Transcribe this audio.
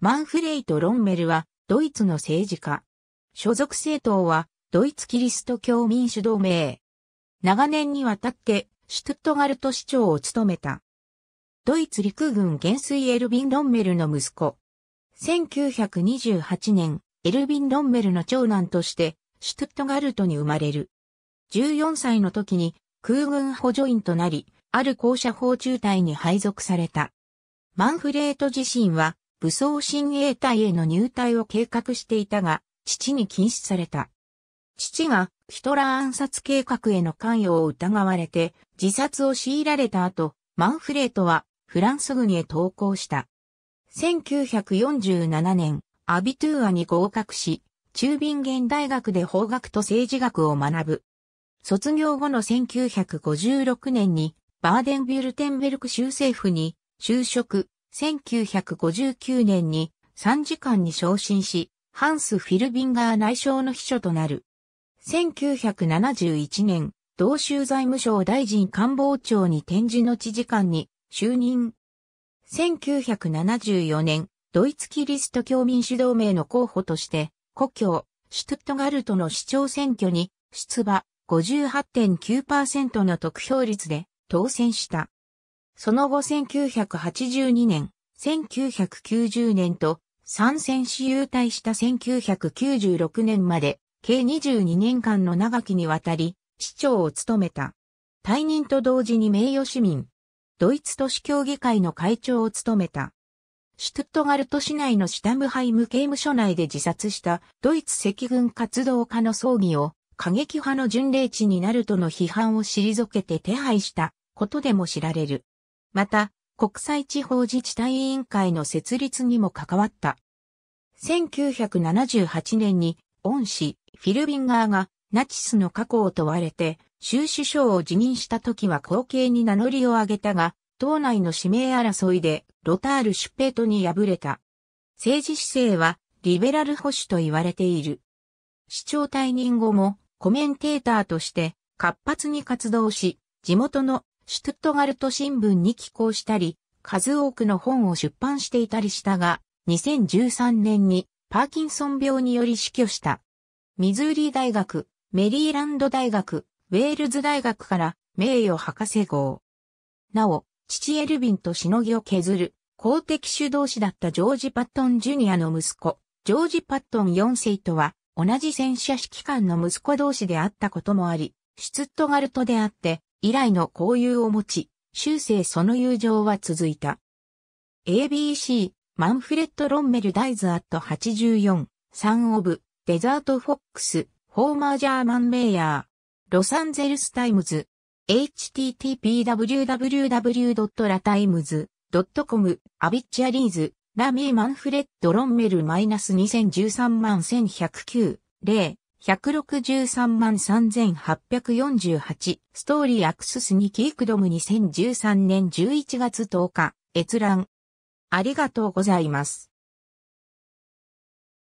マンフレイト・ロンメルは、ドイツの政治家。所属政党は、ドイツキリスト教民主同盟。長年にわたって、シュトットガルト市長を務めた。ドイツ陸軍元帥エルビン・ロンメルの息子。1928年、エルビン・ロンメルの長男として、シュトットガルトに生まれる。14歳の時に空軍補助員となり、ある校舎法中隊に配属された。マンフレート自身は武装親衛隊への入隊を計画していたが、父に禁止された。父がヒトラー暗殺計画への関与を疑われて自殺を強いられた後、マンフレートはフランス軍へ投降した。1947年、アビトゥーアに合格し、中便現大学で法学と政治学を学ぶ。卒業後の1956年にバーデンビュルテンベルク州政府に就職、1959年に参事官に昇進し、ハンス・フィルビンガー内相の秘書となる。1971年、同州財務省大臣官房長に展示の知事官に就任。1974年、ドイツキリスト教民主同盟の候補として、故郷、シュトゥットガルトの市長選挙に出馬58.9%の得票率で当選した。その後1982年、1990年と参戦し優退した1996年まで計22年間の長きにわたり市長を務めた。退任と同時に名誉市民、ドイツ都市協議会の会長を務めた。シュトゥットガルト市内のシュタムハイム刑務所内で自殺したドイツ赤軍活動家の葬儀を過激派の巡礼地になるとの批判を退けて手配したことでも知られる。また、国際地方自治体委員会の設立にも関わった。1978年に恩師フィルビンガーがナチスの過去を問われて州首相を辞任した時は後継に名乗りを上げたが、党内の指名争いでロタール・シュペートに敗れた。政治姿勢はリベラル保守と言われている。市長退任後もコメンテーターとして活発に活動し、地元のシュトゥットガルト新聞に寄稿したり、数多くの本を出版していたりしたが、2013年にパーキンソン病により死去した。ミズーリ大学、メリーランド大学、ウェールズ大学から名誉博士号。なお、父エルヴィンとしのぎを削る、公的主導士だったジョージ・パットン・ジュニアの息子、ジョージ・パットン4世とは、同じ戦車指揮官の息子同士であったこともあり、シュツットガルトであって、以来の交友を持ち、終生その友情は続いた。ABC、マンフレッド・ロンメル・ダイズ・アット84、サン・オブ、デザート・フォックス、ホーマー・ジャーマン・メイヤー、ロサンゼルス・タイムズ、http://www.latimes.com、アビッチャリーズ、ラミー・マンフレッド・ロンメル -2013 万1109、0、163万3848ストーリーアクススニキークドム2013年11月10日閲覧ありがとうございます。